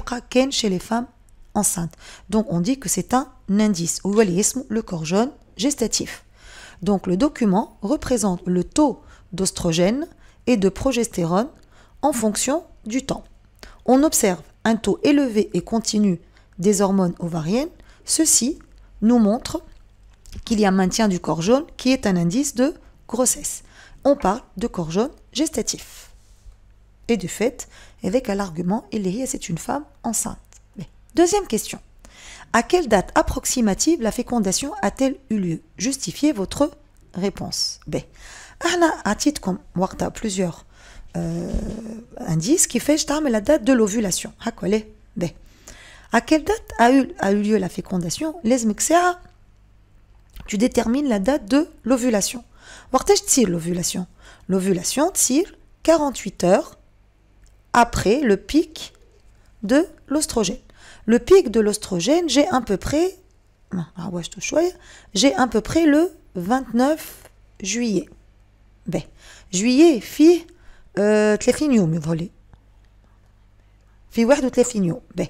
chez les femmes enceintes. Donc on dit que c'est un indice ou le corps jaune gestatif. Donc le document représente le taux d'ostrogène et de progestérone en fonction du temps. On observe un taux élevé et continu des hormones ovariennes. Ceci nous montre qu'il y a un maintien du corps jaune qui est un indice de grossesse. On parle de corps jaune gestatif. Et du fait, avec l'argument, il est c'est une femme enceinte. deuxième question. À quelle date approximative la fécondation a-t-elle eu lieu Justifiez votre réponse. B. à titre comme plusieurs euh, indices qui fait je la date de l'ovulation. quoi B. À quelle date a eu, a eu lieu la fécondation Les tu détermines la date de l'ovulation. Wortez-je tire l'ovulation. L'ovulation tire 48 heures après le pic de l'ostrogène le pic de l'ostrogène, j'ai à peu près, ah j'ai à peu près le 29 juillet. Ben, juillet, fi, euh, volé. Fi, Ben,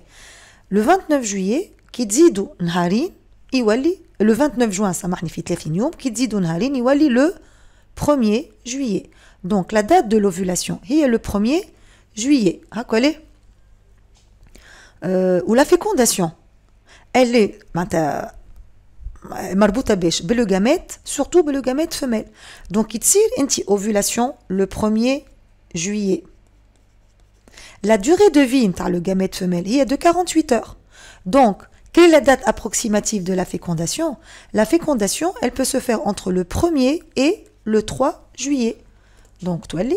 le 29 juillet, qui dit d'où n'harin, le 29 juin, ça magnifie 30 qui dit d'où n'harin, le 1er juillet. Donc, la date de l'ovulation, il est le 1er juillet. Ah, quoi euh, ou la fécondation. Elle est ben, marbouta belle gamète, surtout belle gamète femelle. Donc il tire une ovulation le 1er juillet. La durée de vie le gamète femelle est de 48 heures. Donc quelle est la date approximative de la fécondation La fécondation, elle peut se faire entre le 1er et le 3 juillet. Donc, toi, elle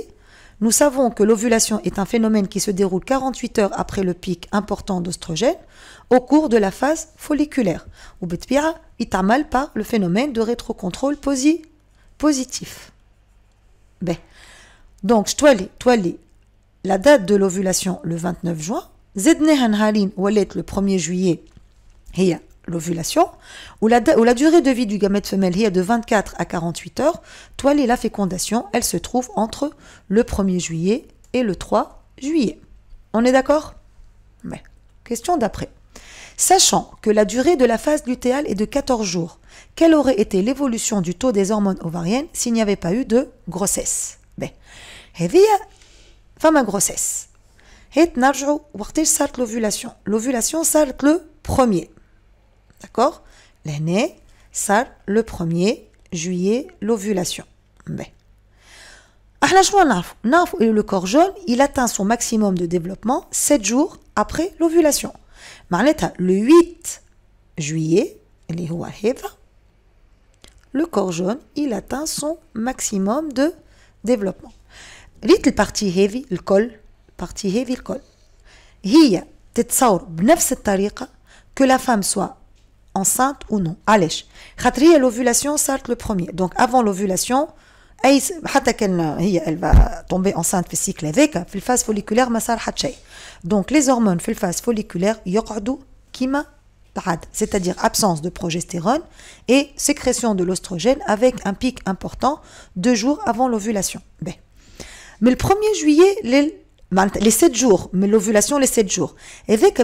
nous savons que l'ovulation est un phénomène qui se déroule 48 heures après le pic important d'ostrogène au cours de la phase folliculaire. Ou il mal pas le phénomène de rétrocontrôle contrôle positif. Ben. Donc, la date de l'ovulation le 29 juin, Zednehan Halin, le 1er juillet, Hiya l'ovulation, où la, durée de vie du gamète femelle est de 24 à 48 heures, toile et la fécondation, elle se trouve entre le 1er juillet et le 3 juillet. On est d'accord Mais, question d'après. Sachant que la durée de la phase lutéale est de 14 jours, quelle aurait été l'évolution du taux des hormones ovariennes s'il n'y avait pas eu de grossesse Ben, femme grossesse. Et l'ovulation. L'ovulation, c'est le premier. D'accord L'année, ça, le 1er juillet, l'ovulation. Mais. Ben. Le corps jaune, il atteint son maximum de développement 7 jours après l'ovulation. Le 8 juillet, le corps jaune, il atteint son maximum de développement. Little partie heavy, le col, partie heavy, le col. هي تتصور بنفس que la femme soit enceinte ou non. Allez. Khatri et l'ovulation, c'est le premier. Donc avant l'ovulation, euh, elle va tomber enceinte cycle avec la phase folliculaire donc les hormones la phase folliculaire kima c'est-à-dire absence de progestérone et sécrétion de l'ostrogène avec un pic important deux jours avant l'ovulation ben. mais le 1er juillet les 7 jours mais l'ovulation les 7 jours avec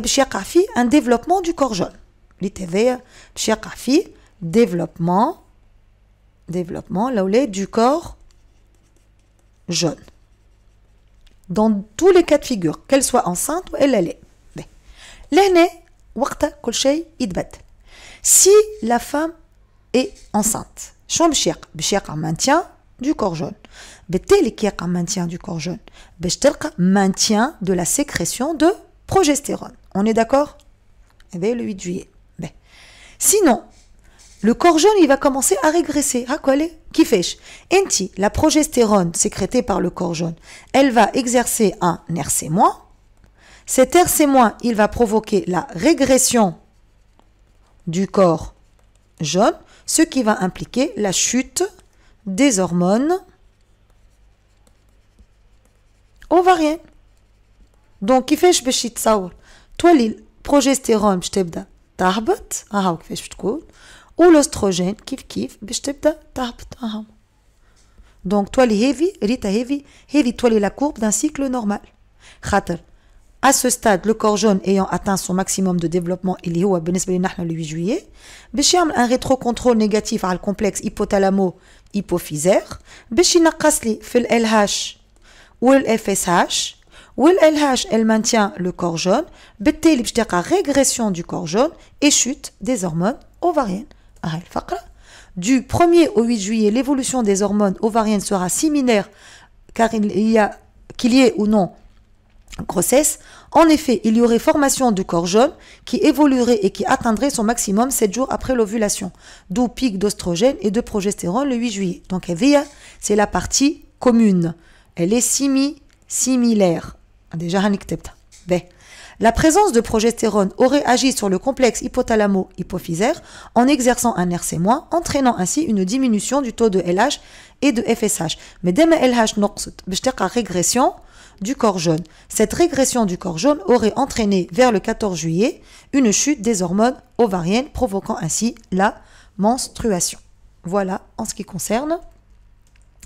un développement du corps jaune il TVA développement développement لولي du corps jaune dans tous les cas de figure qu'elle soit enceinte ou elle l'est لهنا وقتها كل شيء يتبدل si la femme est enceinte شنو باش maintien du corps jaune بالتالي كي un maintien du corps jaune باش تلقى maintien de la sécrétion de progestérone on est d'accord le 8 juillet Sinon, le corps jaune, il va commencer à régresser. Ah, quoi, Qui fait Enti, la progestérone sécrétée par le corps jaune, elle va exercer un RC-. Cet RC-, il va provoquer la régression du corps jaune, ce qui va impliquer la chute des hormones ovariennes. Donc, qui fait Toi, le progestérone, je تهبط ها كيفاش بتكون تكون والاستروجين كيف كيف باش تبدا تهبط ها دونك تولي هيفي ريتا هيفي هيفي تولي لا كورب دان سيكل نورمال خاطر à ce stade le corps jaune ayant atteint son maximum de développement اللي هو بالنسبه لنا نحن le 8 juillet باش يعمل ان ريترو كونترول نيجاتيف على الكومبلكس هيبوتالامو هيبوفيزير باش ينقص لي في ال LH وال FSH LH elle maintient le corps jaune بالتالي régression du corps jaune et chute des hormones ovariennes du 1er au 8 juillet l'évolution des hormones ovariennes sera similaire car il y a qu'il y ait ou non grossesse en effet il y aurait formation du corps jaune qui évoluerait et qui atteindrait son maximum 7 jours après l'ovulation d'où pic d'ostrogène et de progestérone le 8 juillet donc VIA c'est la partie commune elle est simi similaire Déjà, ben. La présence de progestérone aurait agi sur le complexe hypothalamo-hypophysaire en exerçant un RC-, entraînant ainsi une diminution du taux de LH et de FSH. Mais dès LH régression du corps jaune. Cette régression du corps jaune aurait entraîné vers le 14 juillet une chute des hormones ovariennes provoquant ainsi la menstruation. Voilà en ce qui concerne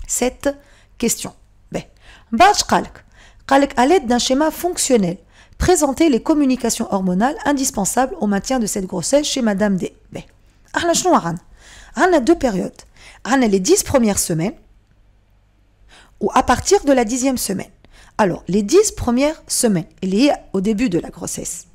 cette question. B. Ben. Bachkalk à l'aide d'un schéma fonctionnel, présenter les communications hormonales indispensables au maintien de cette grossesse chez Madame D. On ben, a deux périodes. On a les dix premières semaines ou à partir de la dixième semaine. Alors, les dix premières semaines, il y a au début de la grossesse,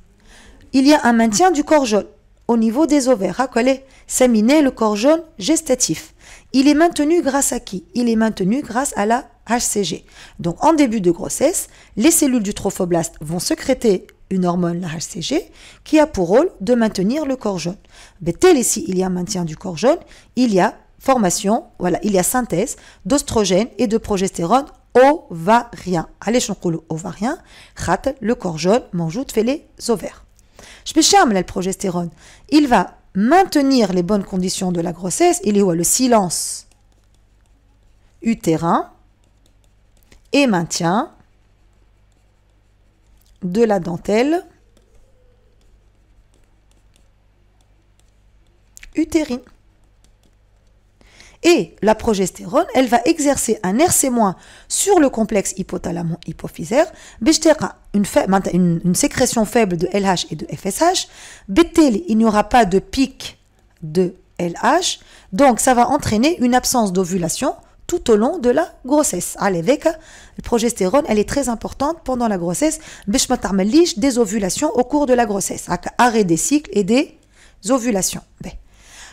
il y a un maintien du corps jaune au niveau des ovaires. les séminé, le corps jaune gestatif. Il est maintenu grâce à qui Il est maintenu grâce à la HCG. Donc en début de grossesse, les cellules du trophoblast vont sécréter une hormone, la HCG, qui a pour rôle de maintenir le corps jaune. Mais tel ici, il y a maintien du corps jaune, il y a formation, voilà, il y a synthèse d'ostrogène et de progestérone ovarien. Allez, dis, ovarien, rate le corps jaune, manjoute, fait les ovaires. Je me le progestérone. Il va maintenir les bonnes conditions de la grossesse, il est où le silence utérin, et maintien de la dentelle utérine. Et la progestérone, elle va exercer un RC- sur le complexe hypothalamo-hypophysaire, une, une, une, sécrétion faible de LH et de FSH. BTL, il n'y aura pas de pic de LH, donc ça va entraîner une absence d'ovulation tout au long de la grossesse. Allez, avec le progestérone, elle est très importante pendant la grossesse. des ovulations au cours de la grossesse. Arrêt des cycles et des ovulations. Ben.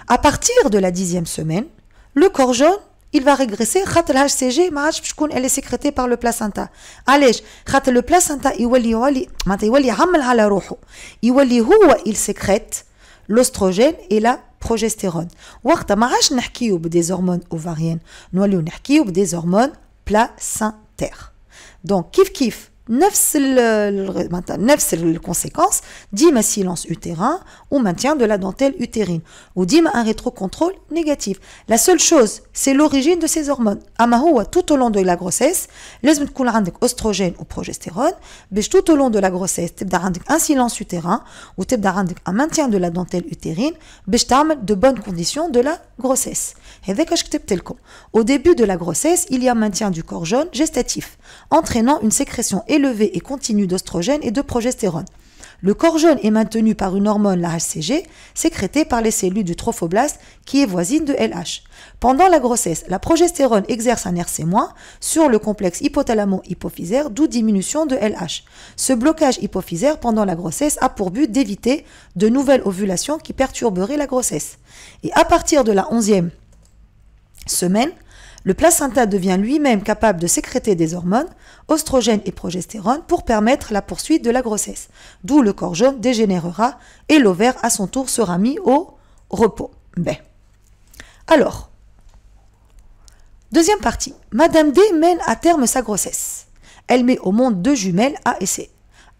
À partir de la dixième semaine, le corps jaune, il va régresser. HCG, elle est sécrétée par le placenta. Allez, le placenta, il sécrète l'ostrogène et la Progestérone. Ou alors, je n'ai des hormones ovariennes. Nous n'avons ou des hormones placentaires. Donc, kif-kif, cellules conséquences conséquences. un silence utérin ou maintien de la dentelle utérine ou dîme un rétrocontrôle négatif la seule chose c'est l'origine de ces hormones ama tout au long de la grossesse les تكون عندك oestrogène ou progestérone tout au long de la grossesse un silence utérin ou un maintien de la dentelle utérine باش de bonnes conditions de la grossesse au début de la grossesse il y a maintien du corps jaune gestatif entraînant une sécrétion élevé et continu d'ostrogène et de progestérone. Le corps jaune est maintenu par une hormone, la HCG, sécrétée par les cellules du trophoblaste qui est voisine de LH. Pendant la grossesse, la progestérone exerce un RC- sur le complexe hypothalamo-hypophysaire, d'où diminution de LH. Ce blocage hypophysaire pendant la grossesse a pour but d'éviter de nouvelles ovulations qui perturberaient la grossesse. Et à partir de la 11e semaine, le placenta devient lui-même capable de sécréter des hormones, oestrogènes et progestérone, pour permettre la poursuite de la grossesse. D'où le corps jaune dégénérera et l'ovaire à son tour sera mis au repos. Ben. Alors, deuxième partie. Madame D mène à terme sa grossesse. Elle met au monde deux jumelles A et C.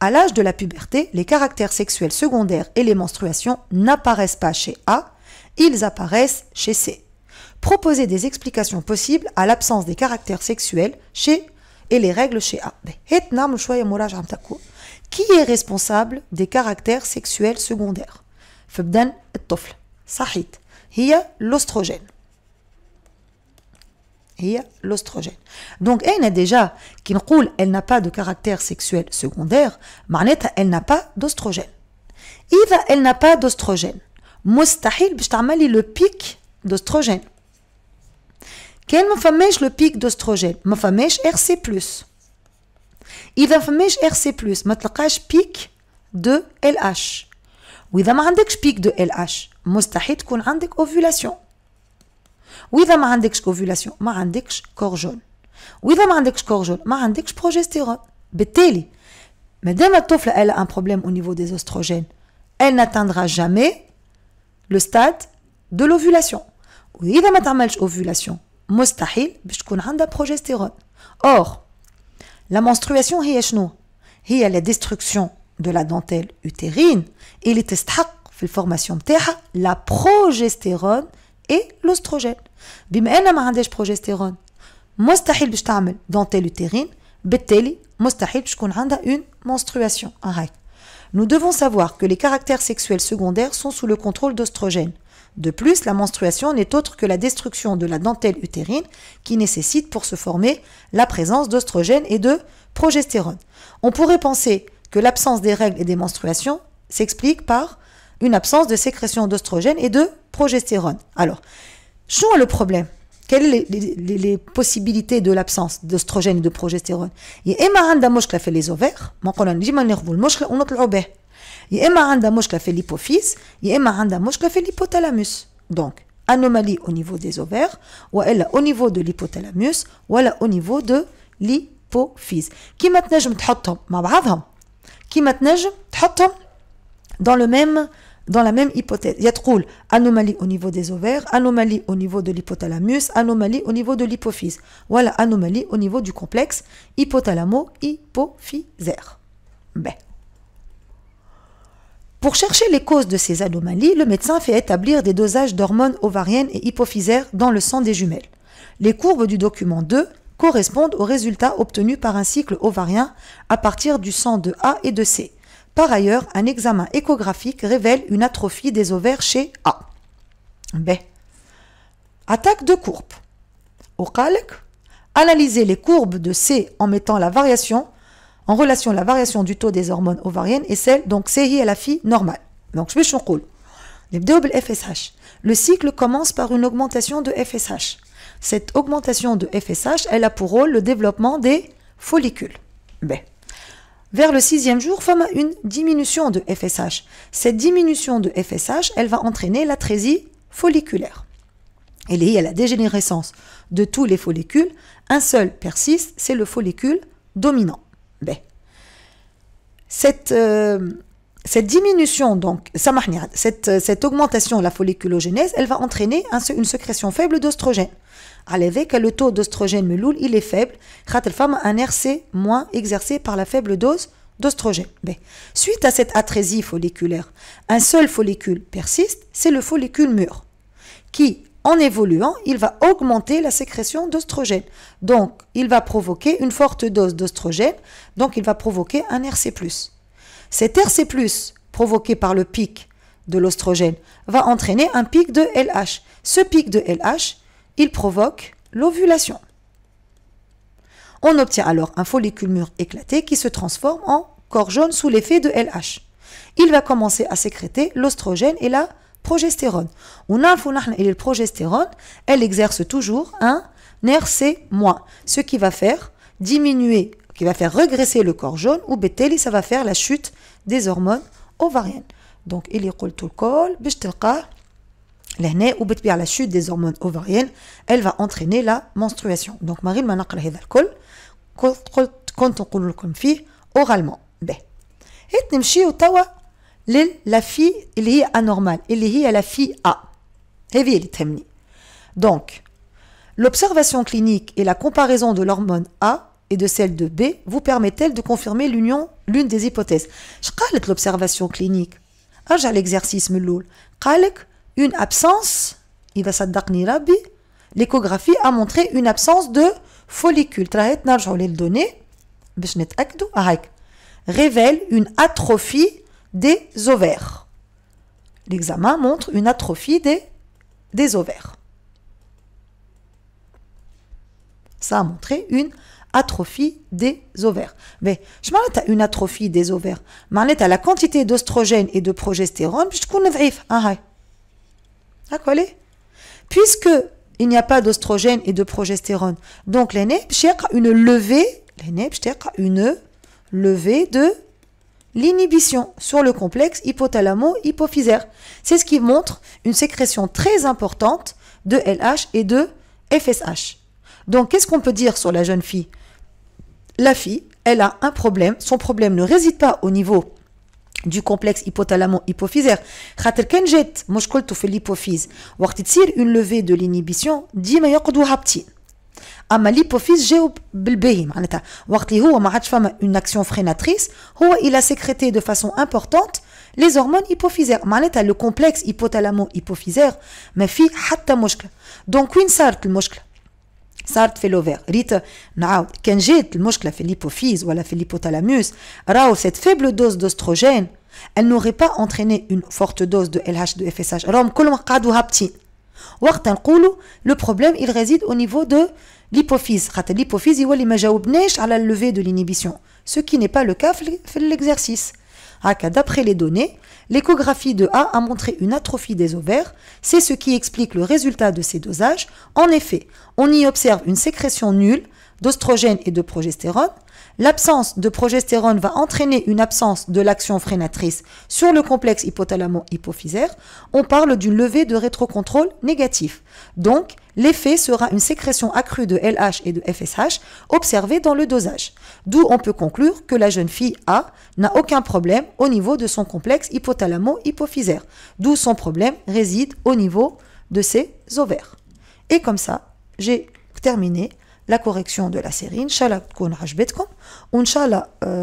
À l'âge de la puberté, les caractères sexuels secondaires et les menstruations n'apparaissent pas chez A, ils apparaissent chez C proposer des explications possibles à l'absence des caractères sexuels chez et les règles chez A. Qui est responsable des caractères sexuels secondaires et tofl. Sahit. l'ostrogène l'ostrogène donc elle déjà qu'il elle n'a pas de caractère sexuel secondaire معناتها elle n'a pas d'ostrogène Iva, elle n'a pas d'ostrogène Mustahil, le pic d'ostrogène quel mafamèche le pic d'ostrogène Mafamèche RC. Ida mafamèche RC, matlakash pic de LH. Ou ida mahandek pic de LH, mostahit kun handek ovulation. Ou ida mahandek ovulation, mahandek corps jaune. Ou ida mahandek corps jaune, mahandek progestérone. Betéli. Mais dès ma toffle, elle a un problème au niveau des oestrogènes. Elle n'atteindra jamais le stade de l'ovulation. Ou ida mahandek ovulation. Mustahil, de la progestérone. Or, la menstruation, est une, la destruction de la dentelle utérine, et les y font la formation de la progestérone et l'ostrogène. Si je connais la progestérone, il y une dentelle utérine, et il y une menstruation. Nous devons savoir que les caractères sexuels secondaires sont sous le contrôle d'ostrogène. De plus, la menstruation n'est autre que la destruction de la dentelle utérine qui nécessite pour se former la présence d'oestrogènes et de progestérone. On pourrait penser que l'absence des règles et des menstruations s'explique par une absence de sécrétion d'oestrogène et de progestérone. Alors, où le problème Quelles sont les, possibilités de l'absence d'oestrogène et de progestérone Il y a les ovaires, il y a il y fait الليبوفيس يا qui a fait l'hypothalamus. Donc anomalie au niveau des ovaires Ou elle au niveau de l'hypothalamus voilà au niveau de l'hypophyse qui تنجم تحطهم qui dans le même dans la même hypothèse. Il y a trop anomalie au niveau des ovaires, anomalie au niveau de l'hypothalamus, anomalie au niveau de l'hypophyse. Voilà, anomalie au niveau du complexe hypothalamo-hypophysaire. Ben. Pour chercher les causes de ces anomalies, le médecin fait établir des dosages d'hormones ovariennes et hypophysaires dans le sang des jumelles. Les courbes du document 2 correspondent aux résultats obtenus par un cycle ovarien à partir du sang de A et de C. Par ailleurs, un examen échographique révèle une atrophie des ovaires chez A. B. Attaque de courbe. Au calque, analyser les courbes de C en mettant la variation en relation la variation du taux des hormones ovariennes et celle donc série à la fille normale. Donc je vais Les le FSH. Le cycle commence par une augmentation de FSH. Cette augmentation de FSH, elle a pour rôle le développement des follicules. Ben. Vers le sixième jour, femme a une diminution de FSH. Cette diminution de FSH, elle va entraîner l'atrésie folliculaire. Elle est liée à la dégénérescence de tous les follicules. Un seul persiste, c'est le follicule dominant cette, euh, cette diminution, donc, cette, euh, cette augmentation de la folliculogénèse, elle va entraîner une sécrétion faible d'oestrogène. À que le taux d'oestrogène meloul, il est faible. la femme un RC moins exercé par la faible dose d'oestrogène. Ben, suite à cette atrésie folliculaire, un seul follicule persiste, c'est le follicule mûr, qui, en évoluant, il va augmenter la sécrétion d'oestrogène. Donc, il va provoquer une forte dose d'oestrogène, donc il va provoquer un RC+. Cet RC+, provoqué par le pic de l'oestrogène, va entraîner un pic de LH. Ce pic de LH, il provoque l'ovulation. On obtient alors un follicule mûr éclaté qui se transforme en corps jaune sous l'effet de LH. Il va commencer à sécréter l'oestrogène et la Progestérone. On a le progestérone, elle exerce toujours un nerf moins. ce qui va faire diminuer, qui va faire regresser le corps jaune, ou et ça va faire la chute des hormones ovariennes. Donc, il y a le col, l'année ou la chute des hormones ovariennes, elle va entraîner la menstruation. Donc, Marie, le col, quand on oralement. Et nous au la fille est anormale est à la fille A donc l'observation clinique et la comparaison de l'hormone A et de celle de B vous permettent-elles de confirmer l'union l'une des hypothèses Je de l'observation clinique ah, j'ai l'exercice une absence il va l'échographie a montré une absence de follicules. révèle une atrophie des ovaires. L'examen montre une atrophie des, des ovaires. Ça a montré une atrophie des ovaires. Mais je m'en à une atrophie des ovaires. Je à la quantité d'ostrogène et de progestérone, je D'accord ah, ah, Puisque il n'y a pas d'ostrogène et de progestérone, donc l'aîné cherche une levée, une levée de l'inhibition sur le complexe hypothalamo-hypophysaire. C'est ce qui montre une sécrétion très importante de LH et de FSH. Donc, qu'est-ce qu'on peut dire sur la jeune fille La fille, elle a un problème. Son problème ne réside pas au niveau du complexe hypothalamo-hypophysaire. Quand une levée de l'inhibition dit اما l'hypophyse, j'ai بالباهي معناتها وقت اللي ma ما عادش une action freinatrice, فريناتريس il a sécrété de façon les hormones hypophysaires. le complexe hypothalamo hypophysaire, mais fi hatta muscle. Donc, quin sart le muscle? Sart fait l'ovaire. Rite, naud. Quand j'ai le muscle fait l'hypophyse ou la l'hypothalamus, raou cette faible dose d'ostrogène, elle n'aurait pas entraîné une forte dose de LH de FSH. Rom kolom qadou habtin le problème, il réside au niveau de l'hypophyse. L'hypophyse, à la levée de l'inhibition, ce qui n'est pas le cas de l'exercice. D'après les données, l'échographie de A a montré une atrophie des ovaires. C'est ce qui explique le résultat de ces dosages. En effet, on y observe une sécrétion nulle d'ostrogène et de progestérone, L'absence de progestérone va entraîner une absence de l'action freinatrice sur le complexe hypothalamo-hypophysaire. On parle d'une levée de rétrocontrôle négatif. Donc, l'effet sera une sécrétion accrue de LH et de FSH observée dans le dosage. D'où on peut conclure que la jeune fille A n'a aucun problème au niveau de son complexe hypothalamo-hypophysaire. D'où son problème réside au niveau de ses ovaires. Et comme ça, j'ai terminé la correction de la série inchallah تكون عجبتكم وان شاء الله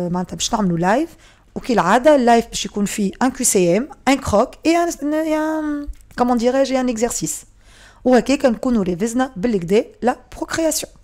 live. لايف وكالعاده اللايف باش يكون فيه ان ان